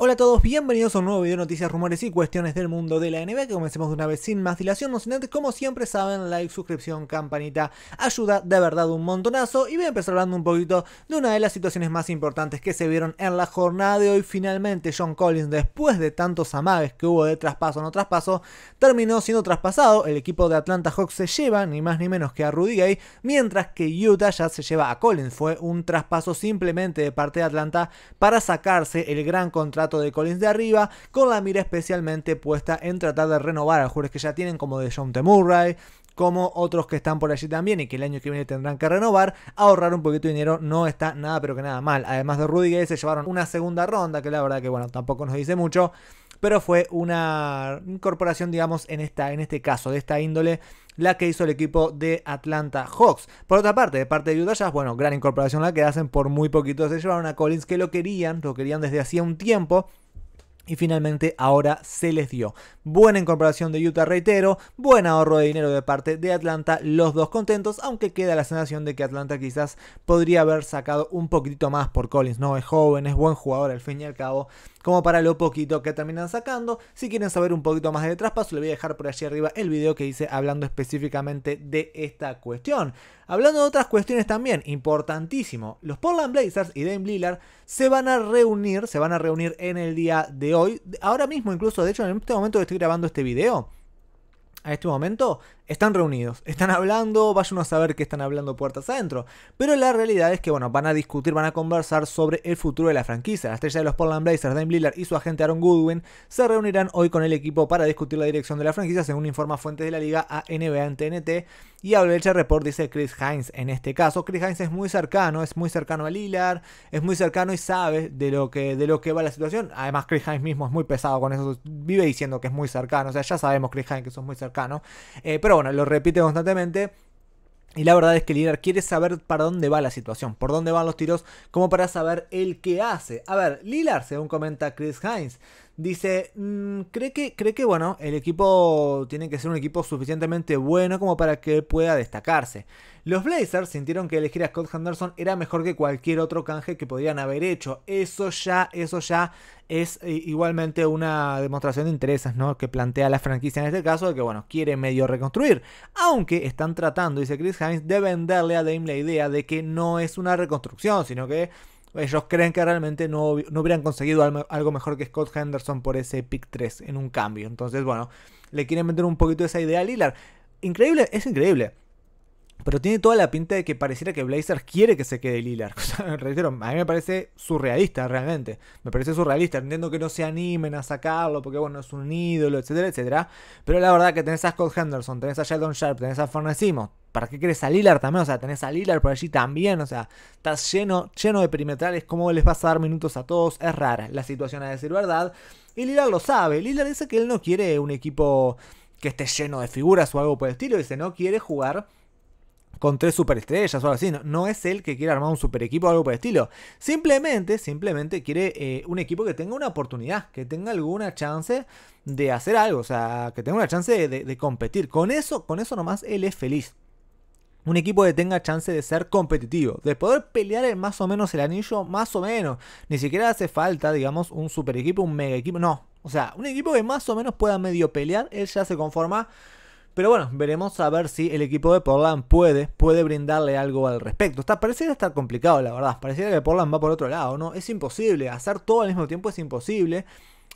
Hola a todos, bienvenidos a un nuevo video de noticias, rumores y cuestiones del mundo de la NBA que comencemos de una vez sin más dilación, no sin antes, como siempre saben, like, suscripción, campanita, ayuda de verdad un montonazo y voy a empezar hablando un poquito de una de las situaciones más importantes que se vieron en la jornada de hoy, finalmente John Collins después de tantos amagues que hubo de traspaso no traspaso, terminó siendo traspasado, el equipo de Atlanta Hawks se lleva ni más ni menos que a Rudy Gay, mientras que Utah ya se lleva a Collins, fue un traspaso simplemente de parte de Atlanta para sacarse el gran contrato de Collins de arriba, con la mira especialmente puesta en tratar de renovar a jugadores que ya tienen, como de John T. como otros que están por allí también y que el año que viene tendrán que renovar, ahorrar un poquito de dinero no está nada pero que nada mal. Además de Rudy Gay se llevaron una segunda ronda que la verdad que bueno, tampoco nos dice mucho pero fue una incorporación, digamos, en, esta, en este caso, de esta índole, la que hizo el equipo de Atlanta Hawks. Por otra parte, de parte de Utah Jazz, bueno, gran incorporación la que hacen por muy poquito. Se llevaron a Collins que lo querían, lo querían desde hacía un tiempo. Y finalmente ahora se les dio. Buena incorporación de Utah, reitero. Buen ahorro de dinero de parte de Atlanta. Los dos contentos. Aunque queda la sensación de que Atlanta quizás podría haber sacado un poquitito más por Collins. No es joven, es buen jugador al fin y al cabo como para lo poquito que terminan sacando. Si quieren saber un poquito más de paso. le voy a dejar por allí arriba el video que hice hablando específicamente de esta cuestión. Hablando de otras cuestiones también, importantísimo, los Portland Blazers y Dame Lillard se van a reunir, se van a reunir en el día de hoy, ahora mismo incluso, de hecho en este momento que estoy grabando este video, a este momento están reunidos, están hablando, vayan a saber qué están hablando puertas adentro. Pero la realidad es que, bueno, van a discutir, van a conversar sobre el futuro de la franquicia. La estrella de los Portland Blazers, Dame Lillard y su agente Aaron Goodwin se reunirán hoy con el equipo para discutir la dirección de la franquicia, según informa fuentes de la liga a NBA en TNT. Y a Report dice Chris Hines en este caso. Chris Hines es muy cercano, es muy cercano a Lillard, es muy cercano y sabe de lo que, de lo que va la situación. Además, Chris Hines mismo es muy pesado con eso, vive diciendo que es muy cercano, o sea, ya sabemos Chris Hines que es muy cercano. Eh, pero bueno, lo repite constantemente. Y la verdad es que Lillard quiere saber para dónde va la situación, por dónde van los tiros, como para saber el qué hace. A ver, Lilar, según comenta Chris Hines, Dice, mm, cree, que, cree que, bueno, el equipo tiene que ser un equipo suficientemente bueno como para que pueda destacarse. Los Blazers sintieron que elegir a Scott Henderson era mejor que cualquier otro canje que podrían haber hecho. Eso ya, eso ya es eh, igualmente una demostración de intereses, ¿no? Que plantea la franquicia en este caso, de que, bueno, quiere medio reconstruir. Aunque están tratando, dice Chris Hines, de venderle a Dame la idea de que no es una reconstrucción, sino que ellos creen que realmente no, hubieran conseguido algo mejor que Scott Henderson por ese pick 3 en un cambio. Entonces, bueno, le quieren meter un poquito esa idea a Lillard. Increíble, es increíble. Pero tiene toda la pinta de que pareciera que Blazers quiere que se quede Lillard. O sea, a mí me parece surrealista realmente. Me parece surrealista. Entiendo que no se animen a sacarlo porque, bueno, es un ídolo, etcétera, etcétera. Pero la verdad que tenés a Scott Henderson, tenés a Sheldon Sharp, tenés a Fornecimo. ¿Para qué crees a Lilar también? O sea, tenés a Lilar por allí también. O sea, estás lleno, lleno de perimetrales. ¿Cómo les vas a dar minutos a todos? Es rara la situación, a decir verdad. Y Lillard lo sabe. Lillard dice que él no quiere un equipo que esté lleno de figuras o algo por el estilo. Dice, no quiere jugar con tres superestrellas o algo así. No, es él que quiere armar un super equipo o algo por el estilo. Simplemente, simplemente quiere eh, un equipo que tenga una oportunidad, que tenga alguna chance de hacer algo, o sea, que tenga una chance de, competir. Con eso, con eso nomás él es feliz. Un equipo que tenga chance de ser competitivo, de poder pelear más o menos el anillo, más o menos. Ni siquiera hace falta, digamos, un super equipo, un mega equipo. No. O sea, un equipo que más o menos pueda medio pelear, él ya se conforma pero bueno, veremos a ver si el equipo de Portland puede, puede brindarle algo al respecto. Está, pareciera estar complicado, la verdad. Pareciera que Portland va por otro lado, ¿no? Es imposible. Hacer todo al mismo tiempo es imposible.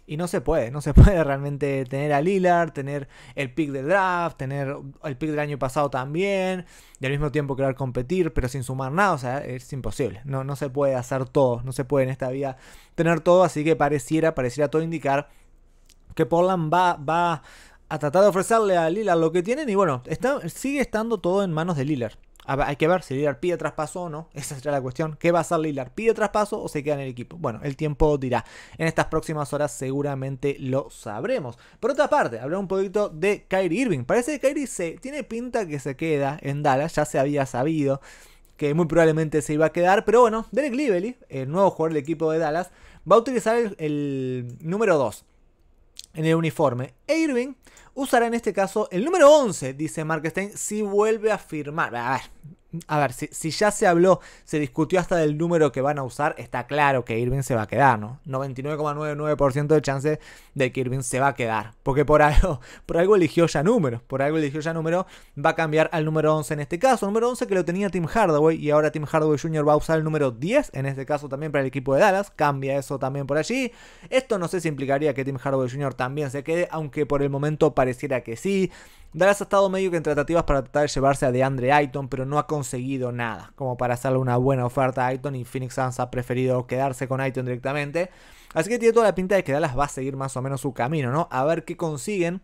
Y no se puede, no se puede realmente tener a Lillard, tener el pick del draft, tener el pick del año pasado también, y al mismo tiempo querer competir, pero sin sumar nada, o sea, es imposible. No, no se puede hacer todo, no se puede en esta vida tener todo, así que pareciera, pareciera todo indicar que Portland va, va, a tratar de ofrecerle a Lillard lo que tienen y bueno, está, sigue estando todo en manos de Lillard. Hay que ver si Lillard pide traspaso o no. Esa será la cuestión. ¿Qué va a hacer Lillard? ¿Pide traspaso o se queda en el equipo? Bueno, el tiempo dirá. En estas próximas horas seguramente lo sabremos. Por otra parte, hablar un poquito de Kyrie Irving. Parece que Kyrie se, tiene pinta que se queda en Dallas. Ya se había sabido que muy probablemente se iba a quedar. Pero bueno, Derek Lively, el nuevo jugador del equipo de Dallas, va a utilizar el, el número 2 en el uniforme. Irving usará en este caso el número 11, dice Mark Stein, si vuelve a firmar. A ver, a ver si, ya se habló, se discutió hasta del número que van a usar, está claro que Irving se va a quedar, ¿no? 99,99% de chance de que Irving se va a quedar. Porque por algo, por algo eligió ya número, por algo eligió ya número, va a cambiar al número 11 en este caso. Número 11 que lo tenía Tim Hardaway y ahora Tim Hardaway Jr. va a usar el número 10, en este caso también para el equipo de Dallas, cambia eso también por allí. Esto no sé si implicaría que Tim Hardaway Jr. también se quede, aunque por el momento pareciera que sí. Dallas ha estado medio que en tratativas para tratar de llevarse a DeAndre Ayton, pero no ha conseguido nada como para hacerle una buena oferta a Ayton y Phoenix Suns ha preferido quedarse con Ayton directamente. Así que tiene toda la pinta de que Dallas va a seguir más o menos su camino, ¿no? A ver qué consiguen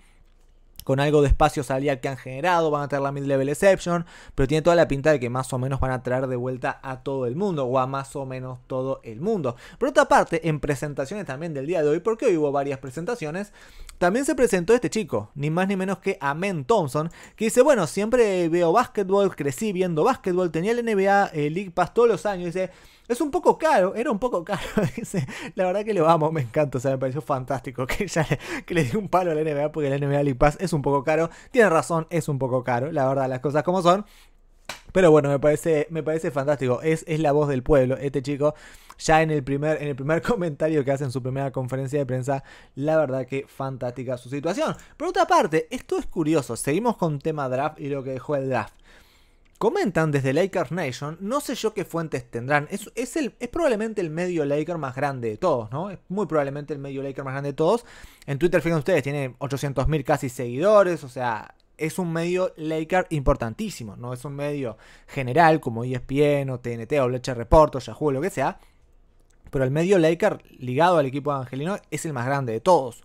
con algo de espacio salía que han generado, van a tener la mid-level exception, pero tiene toda la pinta de que más o menos van a traer de vuelta a todo el mundo, o a más o menos todo el mundo. Por otra parte, en presentaciones también del día de hoy, porque hoy hubo varias presentaciones, también se presentó este chico, ni más ni menos que Amen Thompson, que dice, bueno, siempre veo básquetbol, crecí viendo básquetbol, tenía el NBA el eh, League Pass todos los años, dice... Es un poco caro, era un poco caro. la verdad que lo amo, me encanta. O sea, me pareció fantástico que ya le, que di un palo a la NBA porque la NBA League es un poco caro. Tiene razón, es un poco caro. La verdad, las cosas como son. Pero bueno, me parece, me parece fantástico. Es, es la voz del pueblo, este chico. Ya en el, primer, en el primer comentario que hace en su primera conferencia de prensa, la verdad que fantástica su situación. Por otra parte, esto es curioso. Seguimos con tema draft y lo que dejó el draft. Comentan desde Lakers Nation, no sé yo qué fuentes tendrán, es, probablemente el medio Laker más grande de todos, ¿no? Es muy probablemente el medio Laker más grande de todos. En Twitter, fíjense ustedes, tiene 800.000 casi seguidores, o sea, es un medio Laker importantísimo, no es un medio general como ESPN o TNT o Leche Report o Yahoo, lo que sea. Pero el medio Laker ligado al equipo angelino es el más grande de todos.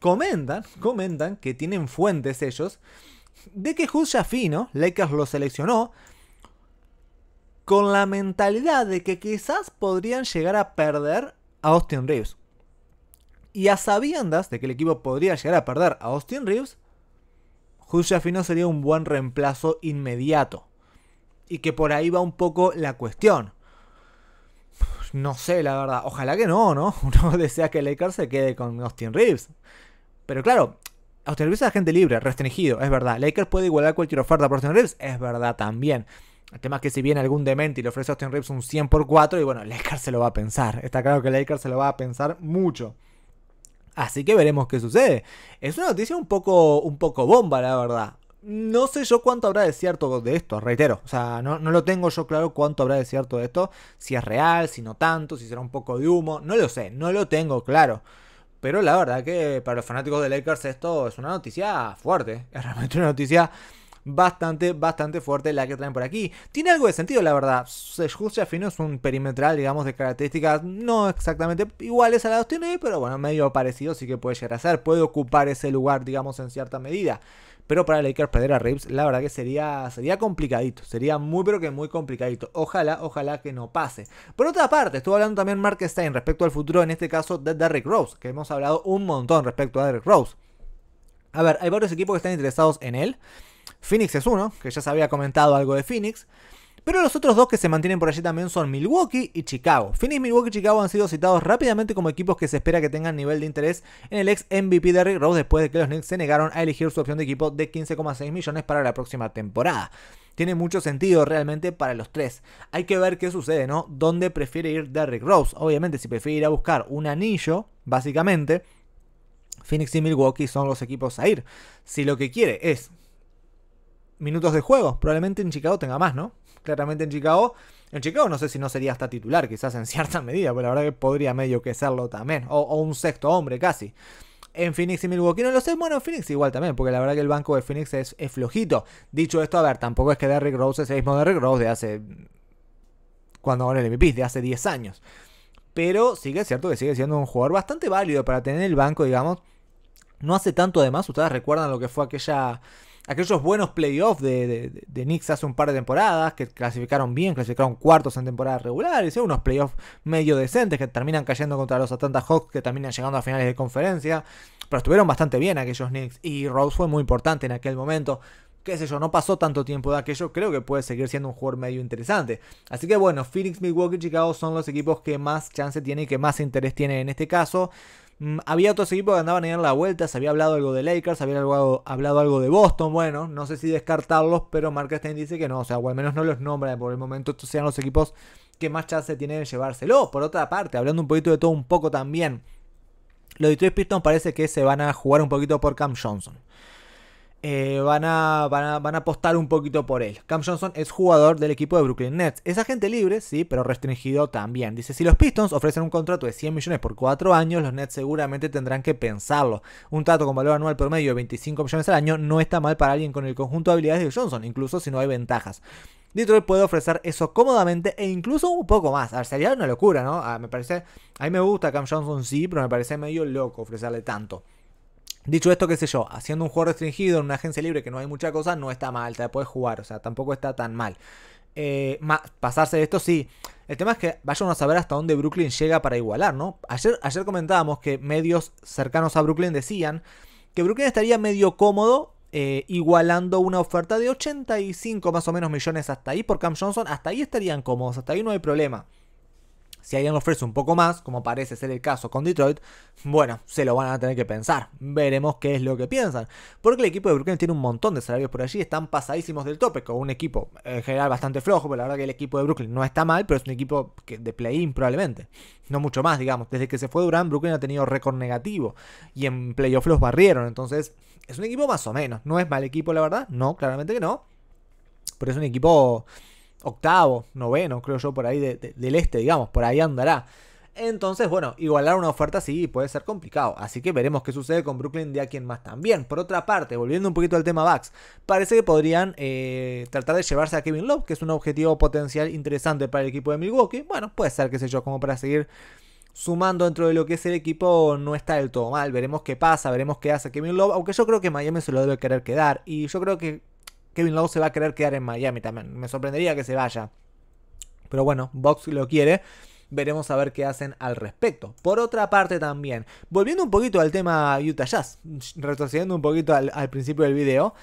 Comentan, comentan que tienen fuentes ellos de que Hugh Fino Lakers lo seleccionó, con la mentalidad de que quizás podrían llegar a perder a Austin Reeves. Y a sabiendas de que el equipo podría llegar a perder a Austin Reeves, Hugh Fino sería un buen reemplazo inmediato. Y que por ahí va un poco la cuestión. No sé, la verdad. Ojalá que no, ¿no? Uno desea que Lakers se quede con Austin Reeves. Pero claro, Austin Reeves es agente libre, restringido, es verdad. Lakers puede igualar cualquier oferta por Austin Reeves, es verdad también. El tema es que si viene algún demente y le ofrece a Austin Reeves un 100 por 4, y bueno, Lakers se lo va a pensar. Está claro que Lakers se lo va a pensar mucho. Así que veremos qué sucede. Es una noticia un poco, un poco bomba, la verdad. No sé yo cuánto habrá de cierto de esto, reitero. O sea, no, no, lo tengo yo claro cuánto habrá de cierto de esto. Si es real, si no tanto, si será un poco de humo. No lo sé, no lo tengo claro. Pero la verdad que para los fanáticos de Lakers esto es una noticia fuerte. Es realmente una noticia bastante, bastante fuerte la que traen por aquí. Tiene algo de sentido, la verdad. Sejusia Fino es un perimetral, digamos, de características no exactamente iguales a las de tiene, pero bueno, medio parecido, sí que puede llegar a ser. Puede ocupar ese lugar, digamos, en cierta medida. Pero para Lakers perder a Reeves, la verdad que sería, sería complicadito. Sería muy, pero que muy complicadito. Ojalá, ojalá que no pase. Por otra parte, estuvo hablando también Mark Stein respecto al futuro, en este caso, de Derrick Rose, que hemos hablado un montón respecto a Derrick Rose. A ver, hay varios equipos que están interesados en él. Phoenix es uno, que ya se había comentado algo de Phoenix. Pero los otros dos que se mantienen por allí también son Milwaukee y Chicago. Phoenix, Milwaukee y Chicago han sido citados rápidamente como equipos que se espera que tengan nivel de interés en el ex MVP de Rose después de que los Knicks se negaron a elegir su opción de equipo de 15,6 millones para la próxima temporada tiene mucho sentido realmente para los tres. Hay que ver qué sucede, ¿no? ¿Dónde prefiere ir Derrick Rose? Obviamente, si prefiere ir a buscar un anillo, básicamente, Phoenix y Milwaukee son los equipos a ir. Si lo que quiere es minutos de juego, probablemente en Chicago tenga más, ¿no? claramente en Chicago. En Chicago no sé si no sería hasta titular, quizás en cierta medida, pero la verdad que podría medio que serlo también. O, un sexto hombre casi. En Phoenix y Milwaukee no lo sé. Bueno, en Phoenix igual también, porque la verdad que el banco de Phoenix es, flojito. Dicho esto, a ver, tampoco es que Derrick Rose es el mismo Derrick Rose de hace. Cuando ahora el MVP, de hace 10 años. Pero sigue es cierto que sigue siendo un jugador bastante válido para tener el banco, digamos. No hace tanto además, ustedes recuerdan lo que fue aquella aquellos buenos playoffs de, de, de, Knicks hace un par de temporadas, que clasificaron bien, clasificaron cuartos en temporadas regulares... unos playoffs medio decentes que terminan cayendo contra los Atlanta Hawks, que terminan llegando a finales de conferencia, pero estuvieron bastante bien aquellos Knicks y Rose fue muy importante en aquel momento qué sé yo, no pasó tanto tiempo de aquello, creo que puede seguir siendo un jugador medio interesante. Así que bueno, Phoenix, Milwaukee, Chicago son los equipos que más chance tienen y que más interés tiene en este caso. Mm, había otros equipos que andaban a en la vuelta, se había hablado algo de Lakers, había hablado, hablado algo de Boston, bueno, no sé si descartarlos, pero Mark Stein dice que no, o sea, o al menos no los nombra por el momento, estos sean los equipos que más chance tienen de llevárselo. Por otra parte, hablando un poquito de todo un poco también, los Detroit Pistons parece que se van a jugar un poquito por Cam Johnson. Eh, van, a, van, apostar un poquito por él. Cam Johnson es jugador del equipo de Brooklyn Nets. Es agente libre, sí, pero restringido también. Dice, si los Pistons ofrecen un contrato de 100 millones por 4 años, los Nets seguramente tendrán que pensarlo. Un trato con valor anual promedio de 25 millones al año no está mal para alguien con el conjunto de habilidades de Johnson, incluso si no hay ventajas. Detroit puede ofrecer eso cómodamente e incluso un poco más. A ver, sería una locura, ¿no? Ah, me parece, a mí me gusta Cam Johnson, sí, pero me parece medio loco ofrecerle tanto. Dicho esto, qué sé yo, haciendo un juego restringido en una agencia libre que no hay mucha cosa, no está mal, te puedes jugar, o sea, tampoco está tan mal. Eh, pasarse de esto, sí. El tema es que vayan a saber hasta dónde Brooklyn llega para igualar, ¿no? Ayer, ayer comentábamos que medios cercanos a Brooklyn decían que Brooklyn estaría medio cómodo eh, igualando una oferta de 85 más o menos millones hasta ahí por Cam Johnson. Hasta ahí estarían cómodos, hasta ahí no hay problema. Si alguien ofrece un poco más, como parece ser el caso con Detroit, bueno, se lo van a tener que pensar. Veremos qué es lo que piensan. Porque el equipo de Brooklyn tiene un montón de salarios por allí, están pasadísimos del tope, con un equipo en eh, general bastante flojo, pero la verdad que el equipo de Brooklyn no está mal, pero es un equipo de play-in probablemente. No mucho más, digamos. Desde que se fue Durán, Brooklyn ha tenido récord negativo. Y en playoff los barrieron. Entonces, es un equipo más o menos. No es mal equipo, la verdad. No, claramente que no. Pero es un equipo octavo, noveno, creo yo, por ahí del este, digamos, por ahí andará. Entonces, bueno, igualar una oferta sí puede ser complicado. Así que veremos qué sucede con Brooklyn de aquí en más también. Por otra parte, volviendo un poquito al tema Bucks, parece que podrían eh, tratar de llevarse a Kevin Love, que es un objetivo potencial interesante para el equipo de Milwaukee. Bueno, puede ser, qué sé yo, como para seguir sumando dentro de lo que es el equipo no está del todo mal. Veremos qué pasa, veremos qué hace Kevin Love, aunque yo creo que Miami se lo debe querer quedar. Y yo creo que Kevin Love se va a querer quedar en Miami también. Me sorprendería que se vaya. Pero bueno, Box lo quiere. Veremos a ver qué hacen al respecto. Por otra parte también, volviendo un poquito al tema Utah Jazz, retrocediendo un poquito al, principio del video,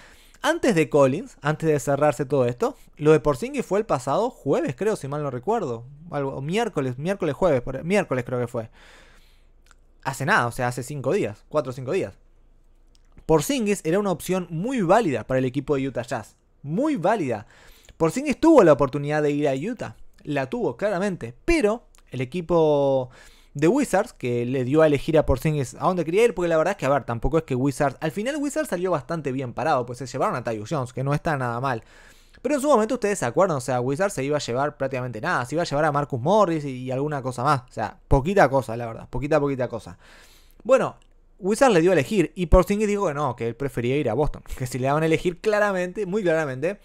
antes de Collins, antes de cerrarse todo esto, lo de Porzingis fue el pasado jueves, creo, si mal no recuerdo. Algo, miércoles, miércoles, jueves, miércoles creo que fue. Hace nada, o sea, hace 5 días, 4 o 5 días. Porzingis era una opción muy válida para el equipo de Utah Jazz. Muy válida. Porzingis tuvo la oportunidad de ir a Utah. La tuvo, claramente. Pero el equipo de Wizards, que le dio a elegir a Porzingis a donde quería ir, porque la verdad es que, a ver, tampoco es que Wizards. Al final, Wizards salió bastante bien parado, pues se llevaron a Tyus Jones, que no está nada mal. Pero en su momento ustedes se acuerdan, o sea, Wizards se iba a llevar prácticamente nada, se iba a llevar a Marcus Morris y, y alguna cosa más, o sea, poquita cosa, la verdad, poquita, poquita cosa. Bueno, Wizards le dio a elegir y Porzingis dijo que no, que él prefería ir a Boston. Que si le daban a elegir claramente, muy claramente,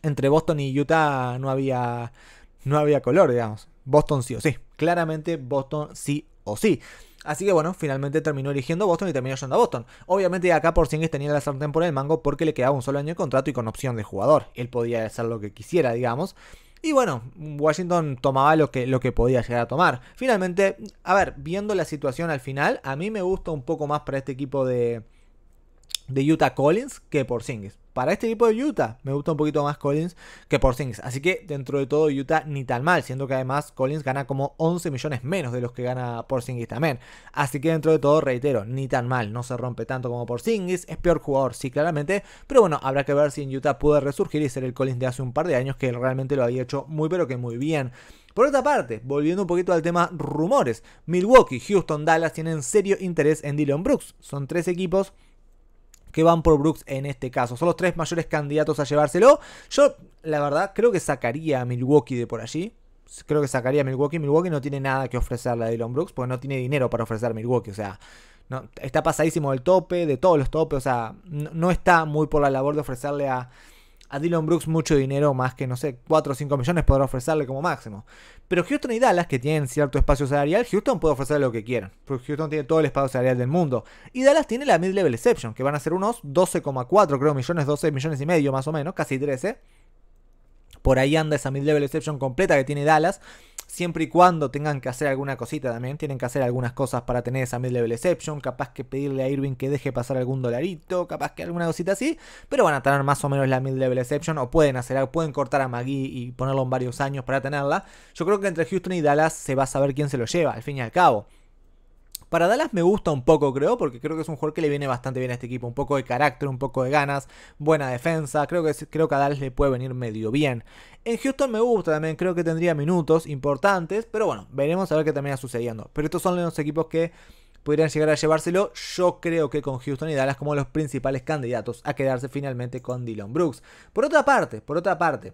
entre Boston y Utah no había, no había color, digamos. Boston sí o sí. Claramente Boston sí o sí. Así que bueno, finalmente terminó eligiendo Boston y terminó yendo a Boston. Obviamente acá Porzingis tenía la sartén por el mango porque le quedaba un solo año de contrato y con opción de jugador. Él podía hacer lo que quisiera, digamos. Y bueno, Washington tomaba lo que, lo que podía llegar a tomar. Finalmente, a ver, viendo la situación al final, a mí me gusta un poco más para este equipo de, de Utah Collins que por Porzingis. Para este equipo de Utah me gusta un poquito más Collins que por Porzingis. Así que dentro de todo Utah ni tan mal, siendo que además Collins gana como 11 millones menos de los que gana Porzingis también. Así que dentro de todo, reitero, ni tan mal, no se rompe tanto como Porzingis, es peor jugador, sí, claramente, pero bueno, habrá que ver si en Utah puede resurgir y ser el Collins de hace un par de años que realmente lo había hecho muy pero que muy bien. Por otra parte, volviendo un poquito al tema rumores, Milwaukee, Houston, Dallas tienen serio interés en Dylan Brooks. Son tres equipos que van por Brooks en este caso. Son los tres mayores candidatos a llevárselo. Yo, la verdad, creo que sacaría a Milwaukee de por allí. Creo que sacaría a Milwaukee. Milwaukee no tiene nada que ofrecerle a Dylan Brooks porque no tiene dinero para ofrecer a Milwaukee. O sea, no, está pasadísimo del tope, de todos los topes. O sea, no está muy por la labor de ofrecerle a, a Dylan Brooks mucho dinero, más que, no sé, 4 o 5 millones podrá ofrecerle como máximo. Pero Houston y Dallas, que tienen cierto espacio salarial, Houston puede ofrecerle lo que quieran. Porque Houston tiene todo el espacio salarial del mundo. Y Dallas tiene la mid-level exception, que van a ser unos 12,4, creo, millones, 12 millones y medio más o menos, casi 13. Por ahí anda esa mid-level exception completa que tiene Dallas siempre y cuando tengan que hacer alguna cosita también, tienen que hacer algunas cosas para tener esa mid-level exception, capaz que pedirle a Irving que deje pasar algún dolarito, capaz que alguna cosita así, pero van a tener más o menos la mid-level exception o pueden hacer pueden cortar a Magui y ponerlo en varios años para tenerla. Yo creo que entre Houston y Dallas se va a saber quién se lo lleva, al fin y al cabo. Para Dallas me gusta un poco, creo, porque creo que es un jugador que le viene bastante bien a este equipo. Un poco de carácter, un poco de ganas, buena defensa. Creo que, creo que a Dallas le puede venir medio bien. En Houston me gusta también, creo que tendría minutos importantes, pero bueno, veremos a ver qué termina sucediendo. Pero estos son los equipos que podrían llegar a llevárselo. Yo creo que con Houston y Dallas como los principales candidatos a quedarse finalmente con Dylan Brooks. Por otra parte, por otra parte.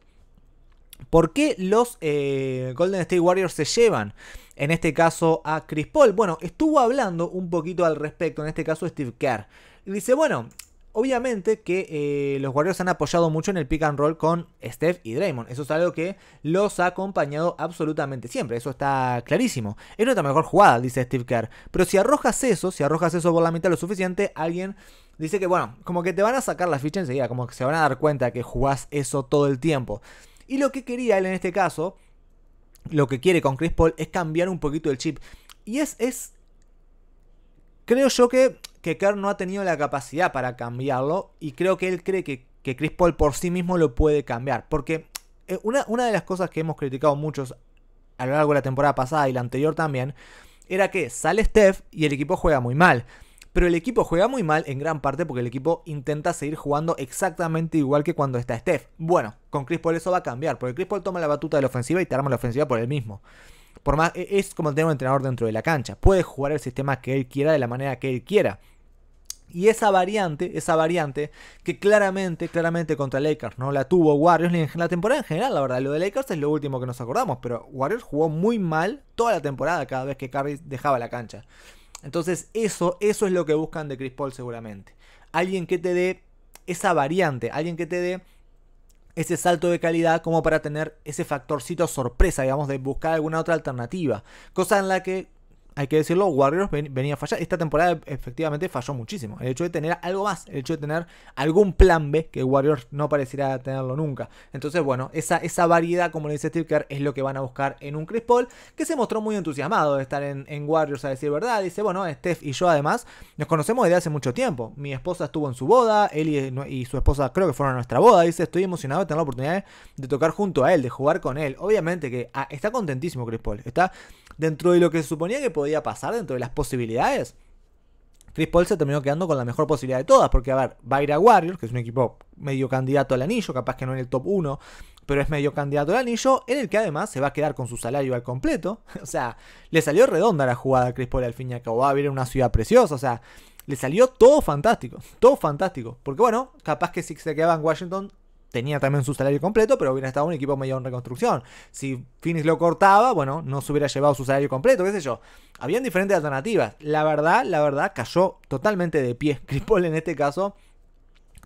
¿Por qué los eh, Golden State Warriors se llevan? En este caso a Chris Paul. Bueno, estuvo hablando un poquito al respecto, en este caso Steve Kerr. Y dice, bueno, obviamente que eh, los Warriors han apoyado mucho en el pick and roll con Steph y Draymond. Eso es algo que los ha acompañado absolutamente siempre. Eso está clarísimo. Es nuestra mejor jugada, dice Steve Kerr. Pero si arrojas eso, si arrojas eso por la mitad lo suficiente, alguien dice que, bueno, como que te van a sacar la ficha enseguida, como que se van a dar cuenta que jugás eso todo el tiempo. Y lo que quería él en este caso, lo que quiere con Chris Paul es cambiar un poquito el chip. Y es, es creo yo que, que Kerr no ha tenido la capacidad para cambiarlo y creo que él cree que, Chris Paul por sí mismo lo puede cambiar. Porque eh, una, una de las cosas que hemos criticado muchos a lo largo de la temporada pasada y la anterior también, era que sale Steph y el equipo juega muy mal pero el equipo juega muy mal en gran parte porque el equipo intenta seguir jugando exactamente igual que cuando está Steph. Bueno, con Chris Paul eso va a cambiar, porque Chris Paul toma la batuta de la ofensiva y te arma la ofensiva por él mismo. Por más, e, es como tener un entrenador dentro de la cancha. Puede jugar el sistema que él quiera de la manera que él quiera. Y esa variante, esa variante que claramente, claramente contra Lakers no la tuvo Warriors ni en la temporada en general, la verdad. Lo de Lakers es lo último que nos acordamos, pero Warriors jugó muy mal toda la temporada cada vez que Curry dejaba la cancha. Entonces eso, eso es lo que buscan de Chris Paul seguramente. Alguien que te dé esa variante, alguien que te dé ese salto de calidad como para tener ese factorcito sorpresa, digamos, de buscar alguna otra alternativa. Cosa en la que hay que decirlo, Warriors venía a fallar. Esta temporada efectivamente falló muchísimo. El hecho de tener algo más, el hecho de tener algún plan B, que Warriors no pareciera tenerlo nunca. Entonces, bueno, esa, variedad, como le dice Steve Kerr, es lo que van a buscar en un Chris Paul, que se mostró muy entusiasmado de estar en, Warriors, a decir verdad. Dice, bueno, Steph y yo además nos conocemos desde hace mucho tiempo. Mi esposa estuvo en su boda, él y, su esposa creo que fueron a nuestra boda. Dice, estoy emocionado de tener la oportunidad de tocar junto a él, de jugar con él. Obviamente que ah, está contentísimo Chris Paul. Está dentro de lo que se suponía que podía pasar, dentro de las posibilidades, Chris Paul se terminó quedando con la mejor posibilidad de todas, porque a ver, va a ir a Warriors, que es un equipo medio candidato al anillo, capaz que no en el top 1, pero es medio candidato al anillo, en el que además se va a quedar con su salario al completo. O sea, le salió redonda la jugada a Chris Paul al fin y al cabo, va a vivir en una ciudad preciosa, o sea, le salió todo fantástico, todo fantástico. Porque bueno, capaz que si se quedaba en Washington tenía también su salario completo, pero hubiera estado un equipo medio en reconstrucción. Si Phoenix lo cortaba, bueno, no se hubiera llevado su salario completo, qué sé yo. Habían diferentes alternativas. La verdad, la verdad, cayó totalmente de pie. Cripol en este caso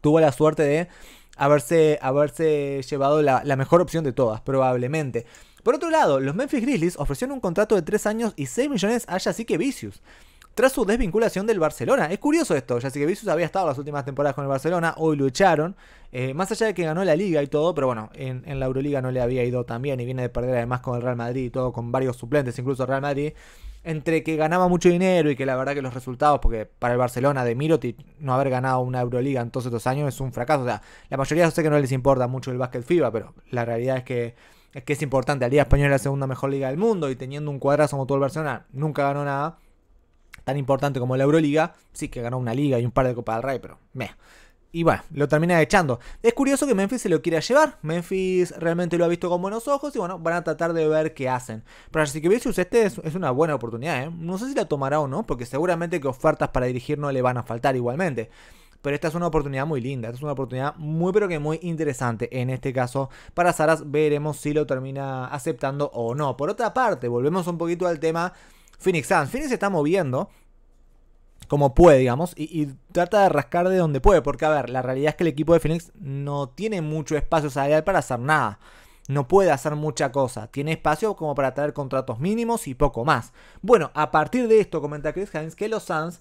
tuvo la suerte de haberse, haberse llevado la, mejor opción de todas, probablemente. Por otro lado, los Memphis Grizzlies ofrecieron un contrato de 3 años y 6 millones a que Vicious tras su desvinculación del Barcelona. Es curioso esto, ya sé que Vicius había estado las últimas temporadas con el Barcelona, hoy lucharon, echaron. Eh, más allá de que ganó la liga y todo, pero bueno, en, la Euroliga no le había ido tan bien y viene de perder además con el Real Madrid y todo, con varios suplentes, incluso Real Madrid entre que ganaba mucho dinero y que la verdad que los resultados, porque para el Barcelona de Miroti no haber ganado una Euroliga en todos estos años es un fracaso. O sea, la mayoría yo sé que no les importa mucho el básquet FIBA, pero la realidad es que es, que es importante. La Liga Española es la segunda mejor liga del mundo y teniendo un cuadrazo como todo el Barcelona nunca ganó nada tan importante como la Euroliga. Sí que ganó una liga y un par de Copa del Rey, pero meh. Y bueno, lo termina echando. Es curioso que Memphis se lo quiera llevar. Memphis realmente lo ha visto con buenos ojos y bueno, van a tratar de ver qué hacen. Pero que veis, este es, es, una buena oportunidad, ¿eh? No sé si la tomará o no, porque seguramente que ofertas para dirigir no le van a faltar igualmente. Pero esta es una oportunidad muy linda, esta es una oportunidad muy pero que muy interesante. En este caso, para Saras veremos si lo termina aceptando o no. Por otra parte, volvemos un poquito al tema Phoenix Suns. Phoenix se está moviendo como puede, digamos, y, trata de rascar de donde puede, porque a ver, la realidad es que el equipo de Phoenix no tiene mucho espacio salarial para hacer nada. No puede hacer mucha cosa. Tiene espacio como para traer contratos mínimos y poco más. Bueno, a partir de esto comenta Chris Hines que los Suns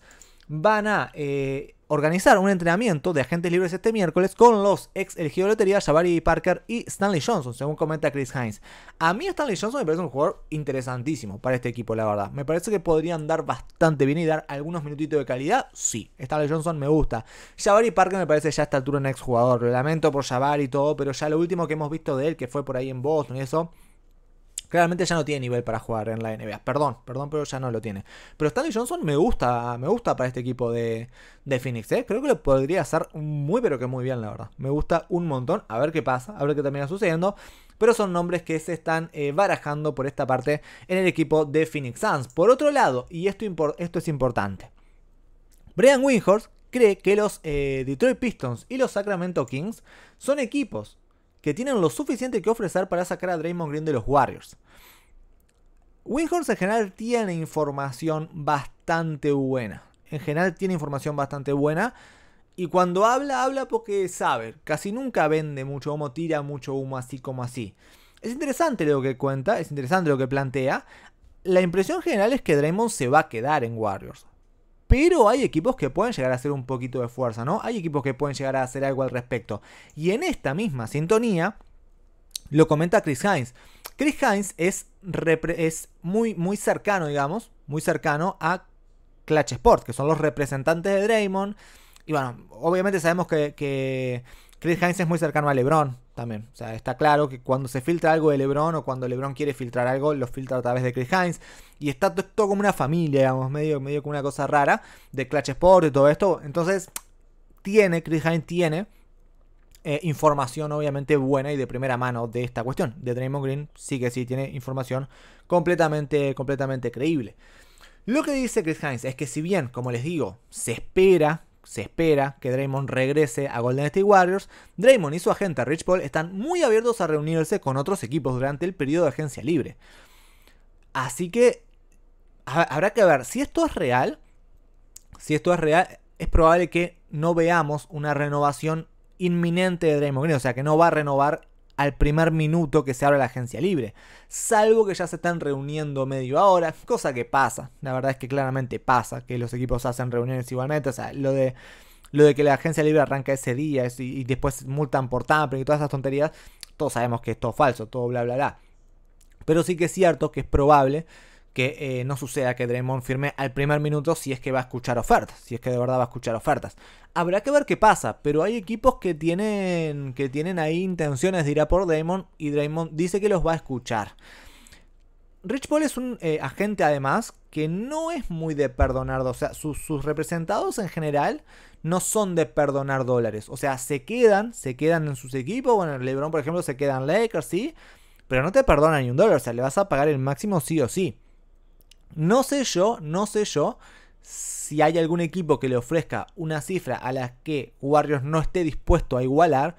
van a eh, organizar un entrenamiento de agentes libres este miércoles con los ex elegidos de lotería Parker y Stanley Johnson, según comenta Chris Hines. A mí Stanley Johnson me parece un jugador interesantísimo para este equipo, la verdad. Me parece que podrían dar bastante bien y dar algunos minutitos de calidad. Sí, Stanley Johnson me gusta. Jabari Parker me parece ya a esta altura un ex jugador. Lo lamento por Jabari y todo, pero ya lo último que hemos visto de él, que fue por ahí en Boston y eso Claramente ya no tiene nivel para jugar en la NBA. Perdón, perdón, pero ya no lo tiene. Pero Stanley Johnson me gusta, me gusta para este equipo de, Phoenix. ¿eh? Creo que lo podría hacer muy, pero que muy bien, la verdad. Me gusta un montón. A ver qué pasa, a ver qué termina sucediendo. Pero son nombres que se están eh, barajando por esta parte en el equipo de Phoenix Suns. Por otro lado, y esto, esto es importante. Brian Windhorst cree que los eh, Detroit Pistons y los Sacramento Kings son equipos que tienen lo suficiente que ofrecer para sacar a Draymond Green de los Warriors. Winghorse en general tiene información bastante buena. En general tiene información bastante buena. Y cuando habla, habla porque sabe. Casi nunca vende mucho humo, tira mucho humo así como así. Es interesante lo que cuenta, es interesante lo que plantea. La impresión general es que Draymond se va a quedar en Warriors. Pero hay equipos que pueden llegar a hacer un poquito de fuerza, ¿no? Hay equipos que pueden llegar a hacer algo al respecto. Y en esta misma sintonía, lo comenta Chris Hines. Chris Hines es, muy, muy cercano, digamos, muy cercano a Clutch Sports, que son los representantes de Draymond. Y bueno, obviamente sabemos que, que Chris Hines es muy cercano a LeBron, también, o sea, está claro que cuando se filtra algo de LeBron o cuando LeBron quiere filtrar algo, lo filtra a través de Chris Hines. Y está todo como una familia, digamos, medio, medio como una cosa rara de Clutch Sport y todo esto. Entonces, tiene, Chris Hines tiene eh, información obviamente buena y de primera mano de esta cuestión. De Draymond Green sí que sí tiene información completamente, completamente creíble. Lo que dice Chris Hines es que si bien, como les digo, se espera se espera que Draymond regrese a Golden State Warriors, Draymond y su agente Rich Paul están muy abiertos a reunirse con otros equipos durante el periodo de agencia libre. Así que habrá que ver si esto es real. Si esto es real, es probable que no veamos una renovación inminente de Draymond Green, o sea, que no va a renovar al primer minuto que se abre la agencia libre. Salvo que ya se están reuniendo medio hora cosa que pasa. La verdad es que claramente pasa que los equipos hacen reuniones igualmente. O sea, lo de, lo de que la agencia libre arranca ese día y, después multan por tampering y todas esas tonterías, todos sabemos que es todo falso, todo bla bla bla. Pero sí que es cierto que es probable que eh, no suceda que Draymond firme al primer minuto si es que va a escuchar ofertas, si es que de verdad va a escuchar ofertas. Habrá que ver qué pasa, pero hay equipos que tienen, que tienen ahí intenciones de ir a por Draymond y Draymond dice que los va a escuchar. Rich Paul es un eh, agente además que no es muy de perdonar, o sea, sus, representados en general no son de perdonar dólares, o sea, se quedan, se quedan en sus equipos, bueno, LeBron por ejemplo se quedan Lakers, sí, pero no te perdonan ni un dólar, o sea, le vas a pagar el máximo sí o sí. No sé yo, no sé yo si hay algún equipo que le ofrezca una cifra a la que Warriors no esté dispuesto a igualar.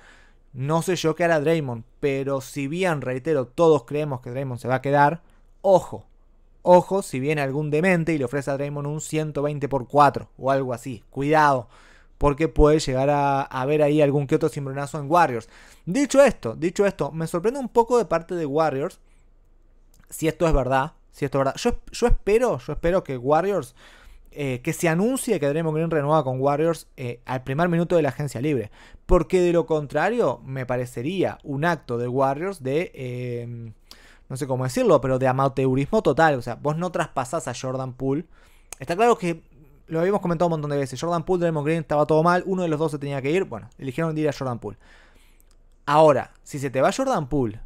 No sé yo qué hará Draymond, pero si bien, reitero, todos creemos que Draymond se va a quedar, ojo, ojo si viene algún demente y le ofrece a Draymond un 120 por 4 o algo así. Cuidado, porque puede llegar a haber ahí algún que otro cimbronazo en Warriors. Dicho esto, dicho esto, me sorprende un poco de parte de Warriors, si esto es verdad, si esto es verdad. Yo, espero, yo espero que Warriors, eh, que se anuncie que Draymond Green renueva con Warriors eh, al primer minuto de la agencia libre. Porque de lo contrario, me parecería un acto de Warriors de... Eh, no sé cómo decirlo, pero de amateurismo total. O sea, vos no traspasás a Jordan Poole. Está claro que lo habíamos comentado un montón de veces. Jordan Poole, Draymond Green, estaba todo mal. Uno de los dos se tenía que ir. Bueno, eligieron ir a Jordan Poole. Ahora, si se te va Jordan Poole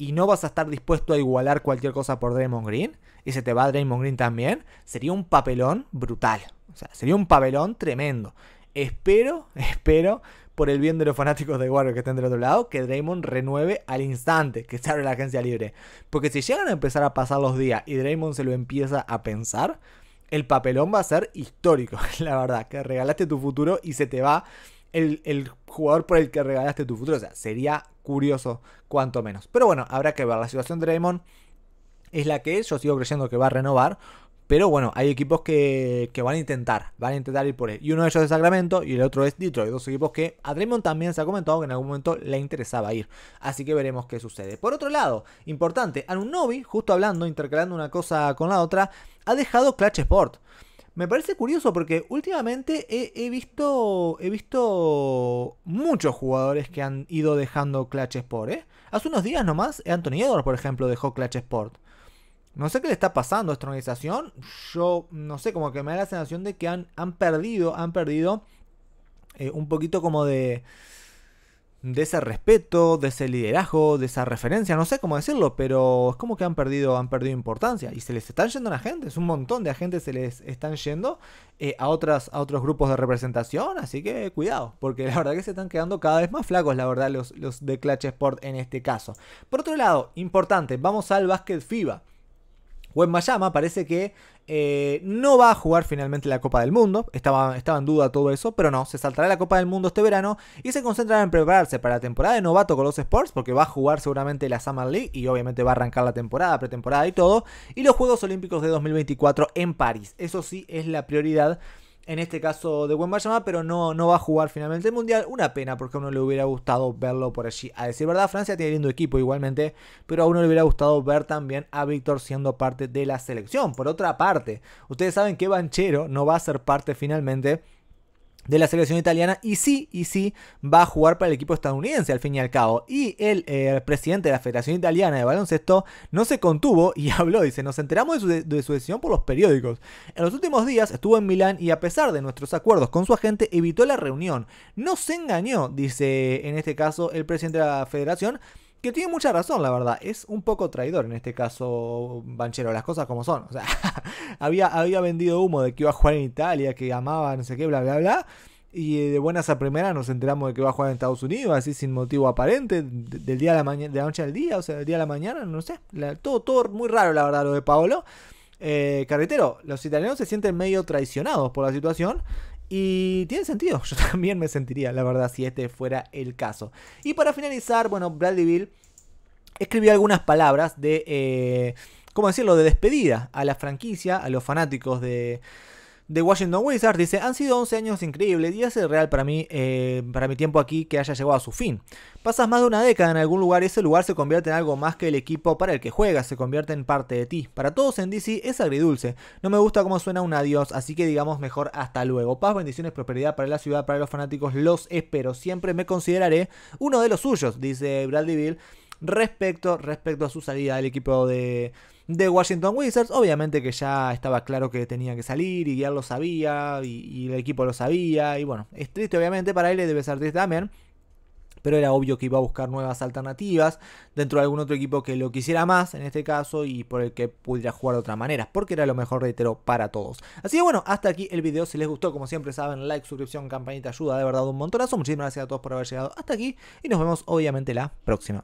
y no vas a estar dispuesto a igualar cualquier cosa por Draymond Green y se te va Draymond Green también, sería un papelón brutal. O sea, sería un papelón tremendo. Espero, espero, por el bien de los fanáticos de Warrior que estén del otro lado, que Draymond renueve al instante que se abre la agencia libre. Porque si llegan a empezar a pasar los días y Draymond se lo empieza a pensar, el papelón va a ser histórico, la verdad, que regalaste tu futuro y se te va el, jugador por el que regalaste tu futuro. O sea, sería curioso, cuanto menos. Pero bueno, habrá que ver. La situación de Draymond es la que es. Yo sigo creyendo que va a renovar. Pero bueno, hay equipos que, que, van a intentar, van a intentar ir por él. Y uno de ellos es Sacramento y el otro es Detroit. Dos equipos que a Draymond también se ha comentado que en algún momento le interesaba ir. Así que veremos qué sucede. Por otro lado, importante, Anunobi, justo hablando, intercalando una cosa con la otra, ha dejado Clutch Sport. Me parece curioso porque últimamente he, visto he visto muchos jugadores que han ido dejando Clutch Sport. ¿eh? Hace unos días nomás, Anthony Edwards, por ejemplo, dejó Clutch Sport. No sé qué le está pasando a esta organización. Yo no sé, como que me da la sensación de que han, han perdido, han perdido eh, un poquito como de, de ese respeto, de ese liderazgo, de esa referencia, no sé cómo decirlo, pero es como que han perdido, han perdido importancia y se les están yendo a la gente, es un montón de agentes se les están yendo eh, a, otras, a otros grupos de representación, así que cuidado, porque la verdad que se están quedando cada vez más flacos, la verdad, los, los de Clutch Sport en este caso. Por otro lado, importante, vamos al básquet FIBA en Mayama parece que eh, no va a jugar finalmente la Copa del Mundo. Estaba, estaba, en duda todo eso, pero no, se saltará la Copa del Mundo este verano y se concentrará en prepararse para la temporada de novato con los Sports, porque va a jugar seguramente la Summer League y obviamente va a arrancar la temporada, pretemporada y todo, y los Juegos Olímpicos de 2024 en París. Eso sí es la prioridad en este caso de Buen pero no, no va a jugar finalmente el Mundial. Una pena, porque a uno le hubiera gustado verlo por allí. A decir verdad, Francia tiene lindo equipo igualmente, pero a uno le hubiera gustado ver también a Víctor siendo parte de la selección. Por otra parte, ustedes saben que Banchero no va a ser parte finalmente de la selección italiana y sí, y sí, va a jugar para el equipo estadounidense al fin y al cabo. Y el, eh, presidente de la Federación Italiana de Baloncesto no se contuvo y habló, dice, nos enteramos de su, de su, decisión por los periódicos. En los últimos días estuvo en Milán y a pesar de nuestros acuerdos con su agente, evitó la reunión. No se engañó, dice en este caso el presidente de la federación, que tiene mucha razón, la verdad. Es un poco traidor en este caso, Banchero, las cosas como son. O sea, había, había vendido humo de que iba a jugar en Italia, que amaba, no sé qué, bla, bla, bla. Y eh, de buenas a primeras nos enteramos de que iba a jugar en Estados Unidos, así sin motivo aparente, del día a la mañana, de la noche al día, o sea, del día a la mañana, no sé. todo, todo muy raro, la verdad, lo de Paolo. Eh, carretero, los italianos se sienten medio traicionados por la situación. Y tiene sentido, yo también me sentiría, la verdad, si este fuera el caso. Y para finalizar, bueno, Bradley Bill escribió algunas palabras de, eh, ¿cómo decirlo?, de despedida a la franquicia, a los fanáticos de, de Washington Wizards dice, han sido 11 años increíbles y es real para mí, eh, para mi tiempo aquí, que haya llegado a su fin. Pasas más de una década en algún lugar y ese lugar se convierte en algo más que el equipo para el que juegas, se convierte en parte de ti. Para todos en DC es agridulce, no me gusta cómo suena un adiós, así que digamos mejor hasta luego. Paz, bendiciones, prosperidad para la ciudad, para los fanáticos, los espero, siempre me consideraré uno de los suyos, dice Bradley Bill, respecto, respecto a su salida del equipo de de Washington Wizards. Obviamente que ya estaba claro que tenía que salir y ya lo sabía y, el equipo lo sabía. Y bueno, es triste obviamente para él debe ser triste también. Pero era obvio que iba a buscar nuevas alternativas dentro de algún otro equipo que lo quisiera más en este caso y por el que pudiera jugar de otra manera, porque era lo mejor, reitero, para todos. Así que bueno, hasta aquí el video. Si les gustó, como siempre saben, like, suscripción, campanita, ayuda de verdad un montonazo. Muchísimas gracias a todos por haber llegado hasta aquí y nos vemos obviamente la próxima.